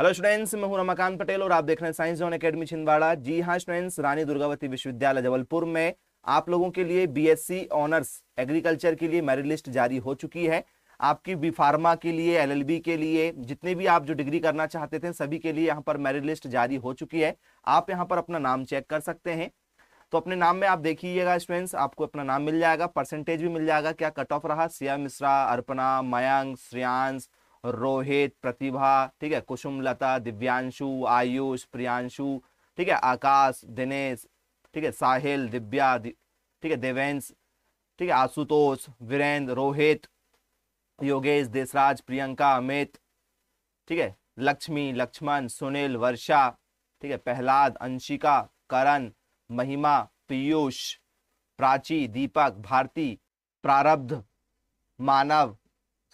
hello students मैं हूं रमाकांत पटेल और आप देख रहे हैं साइंस जोन एकेडमी छिंदवाड़ा जी हाँ स्टूडेंट्स रानी दुर्गावती विश्वविद्यालय जबलपुर में आप लोगों के लिए बीएससी ऑनर्स एग्रीकल्चर के लिए मेरिट लिस्ट जारी हो चुकी है आपकी बी फार्मा के लिए एलएलबी के लिए जितने भी आप जो डिग्री करना चाहते थे सभी के लिए यहाँ पर मेरिट लिस्ट जारी हो चुकी है आप यहाँ पर अपना नाम चेक कर सकते हैं तो अपने नाम में आप देखिएगा स्टूडेंट्स आपको अपना नाम मिल जाएगा परसेंटेज भी मिल जाएगा क्या कट ऑफ रहा सिया मिश्रा अर्पना मयंक श्रेयांश रोहित प्रतिभा ठीक है कुसुमलता दिव्यांशु आयुष प्रियांशु ठीक है आकाश दिनेश ठीक है साहिल दिव्या ठीक है देवेंश ठीक है आशुतोष वीरेंद्र रोहित योगेश देसराज प्रियंका अमित ठीक है लक्ष्मी लक्ष्मण सुनील वर्षा ठीक है प्रहलाद अंशिका करण महिमा पीयूष प्राची दीपक भारती प्रारब्ध मानव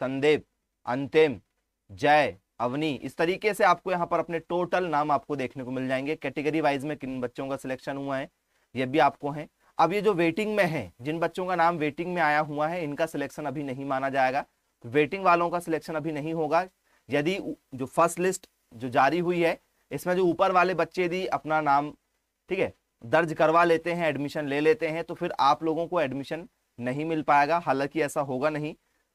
संदीप अंतिम जय अवनी इस तरीके से आपको यहाँ पर अपने टोटल नाम आपको देखने को मिल जाएंगे कैटेगरी वाइज में किन बच्चों का सिलेक्शन हुआ है ये भी आपको है अब ये जो वेटिंग में है जिन बच्चों का नाम वेटिंग में आया हुआ है इनका सिलेक्शन अभी नहीं माना जाएगा वेटिंग वालों का सिलेक्शन अभी नहीं होगा यदि जो फर्स्ट लिस्ट जो जारी हुई है इसमें जो ऊपर वाले बच्चे यदि अपना नाम ठीक है दर्ज करवा लेते हैं एडमिशन ले लेते हैं तो फिर आप लोगों को एडमिशन नहीं मिल पाएगा हालांकि ऐसा होगा नहीं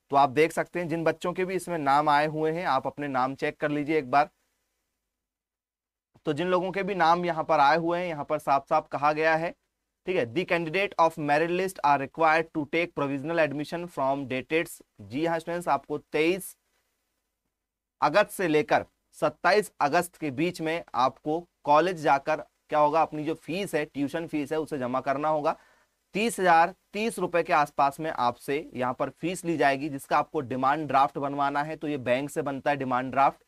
तो आप देख सकते हैं जिन बच्चों के भी इसमें नाम आए हुए हैं आप अपने नाम चेक कर लीजिए एक बार तो जिन लोगों के भी नाम यहाँ पर आए हुए हैं यहाँ पर साफ साफ कहा गया है ठीक है the candidate of merit list are required to take provisional admission from dated जी हाँ स्टूडेंट्स आपको तेईस अगस्त से लेकर 27 अगस्त के बीच में आपको कॉलेज जाकर क्या होगा अपनी जो फीस है ट्यूशन फीस है उसे जमा करना होगा तीस हजार तीस रुपए के आसपास में आपसे यहाँ पर फीस ली जाएगी जिसका आपको डिमांड ड्राफ्ट बनवाना है तो ये बैंक से बनता है डिमांड ड्राफ्ट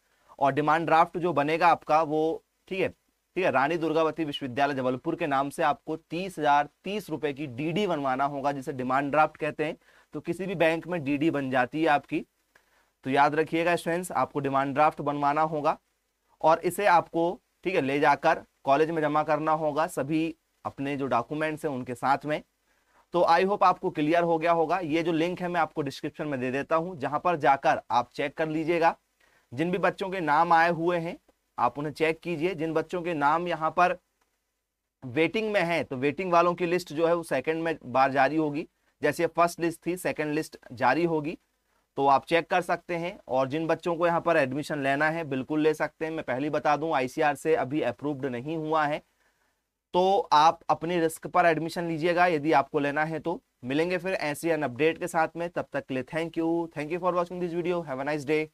और डिमांड ड्राफ्ट जो बनेगा आपका वो ठीक है ठीक है रानी दुर्गावती विश्वविद्यालय जबलपुर के नाम से आपको तीस हजार तीस रुपए की डीडी बनवाना होगा जिसे डिमांड ड्राफ्ट कहते हैं तो किसी भी बैंक में डीडी बन जाती है आपकी तो याद रखिएगा स्टूडेंट्स आपको डिमांड ड्राफ्ट बनवाना होगा और इसे आपको ठीक है ले जाकर कॉलेज में जमा करना होगा सभी अपने जो डॉक्यूमेंट्स हैं उनके साथ में तो आई होप आपको क्लियर हो गया होगा ये जो लिंक है मैं आपको डिस्क्रिप्शन में दे देता हूँ जहां पर जाकर आप चेक कर लीजिएगा जिन भी बच्चों के नाम आए हुए हैं आप उन्हें चेक कीजिए जिन बच्चों के नाम यहाँ पर वेटिंग में है तो वेटिंग वालों की लिस्ट जो है वो सेकंड में बार जारी होगी जैसे फर्स्ट लिस्ट थी सेकंड लिस्ट जारी होगी तो आप चेक कर सकते हैं और जिन बच्चों को यहाँ पर एडमिशन लेना है बिल्कुल ले सकते हैं मैं पहली बता दूं आईसीआर से अभी अप्रूव्ड नहीं हुआ है तो आप अपने रिस्क पर एडमिशन लीजिएगा यदि आपको लेना है तो मिलेंगे फिर ऐसे अपडेट के साथ में तब तक के लिए thank you thank you for watching this video have a nice day